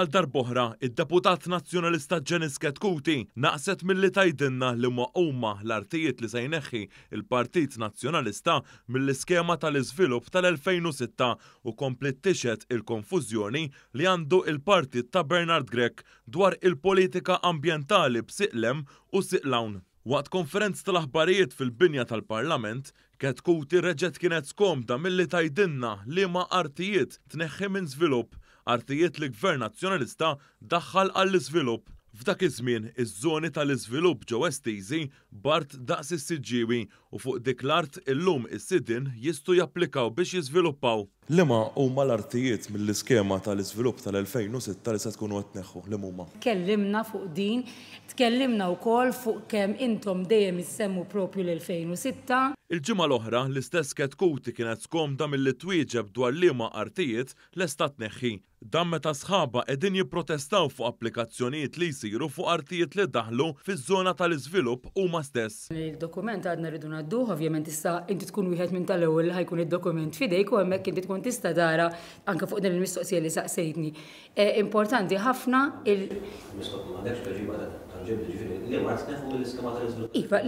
Għal darboħra, id-deputat nazjonalista Ġenis Katkuti naqset mill-li tajdinna li umma l-artijiet li sajneħi il-Partit Nazjonalista mill-iskema tal-izvilup tal-2006 u komplet il-konfuzjoni li għandu il-partit ta' Bernard Grek dwar il-politika ambientali b'siqlem u siqlawn. Waqt konferenz tal-aħbarijiet fil-binja tal-parlament, Ketkuti reġet kienet skomda mill-li tajdinna li ma' artijiet tneħħi minn zvilup artijiet li gvern nazzjonalista daħħal għall-iżvilupp F'dak iż-żmien iż-żoni tal-iżvilupp ġew Estiżi bart daqs is-siġġiewi u fuq dik l-art illum is-sidin jistgħu japplikaw biex jiżviluppaw Lima huma l-artijiet mill-iskema tal-iżvilupp tal-2006 li se tkunu qed neħħu li huma. Tkellimna fuq din, tkellimna wkoll fuq kemm intom dejjem jissemmu propju l-2006. Il-ġimgħa l-oħra l-istess ketkuti kienet skomda mill twieġeb dwar liema artijiet l-estat neħħi. Dan meta sħaba qegħdin jipprotestaw fuq applikazzjonijiet li jsiru fuq artijiet li daħlu fiż-żona tal-iżvilupp huma stess. Il-dokument għadna rridu ngħadduh, ovvjament issa inti tkun wieħed minn tal-ewwel ħajkun id-dokument fidejk u hemmhekk inti tkun tkun tista' dara anke fuq din il-mistoqsija li saqsejtni. Eh, importanti ħafna il- Iva,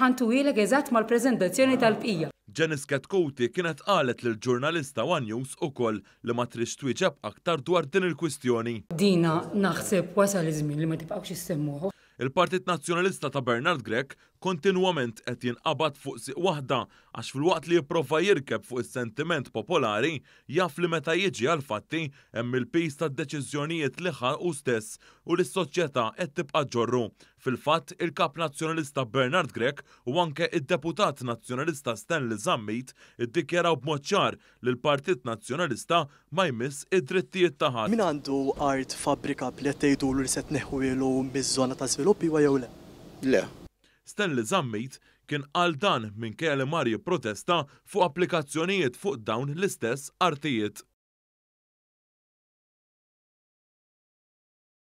ħantu eżat eżatt mal-prezentazzjoni tal-bqija. Janice Katkoti kienet qalet l ġurnalista One News ukoll li ma trix twieġeb aktar dwar din il-kwistjoni. Dina naħseb wasal iż-żmien li ma tibqawx jistemmuħu il-Partit Nazzjonalista ta' Bernard Grek kontinwament qed jinqabad fuq siq waħda għax fil-waqt li jipprova jirkeb fuq is-sentiment popolari jaf li meta jiġi għal fatti hemm il-pis tad deċiżjonijiet liħa u stess u lis soċjetà qed tibqa' ġorru Fil-fatt, il-kap nazzjonalista Bernard Grek u anke il deputat nazzjonalista Stanley Zammit iddikjaraw b'mod ċar li l-Partit Nazzjonalista ma jmiss id-drittijiet taħat. Min għandu art fabrika blet tgħidu li se tneħwielu miż-żona ta' żviluppi wa jew le? Le. Stanley Zammit kien għal dan minn kelli Marji protesta fuq applikazzjonijiet fuq dawn l-istess artijiet.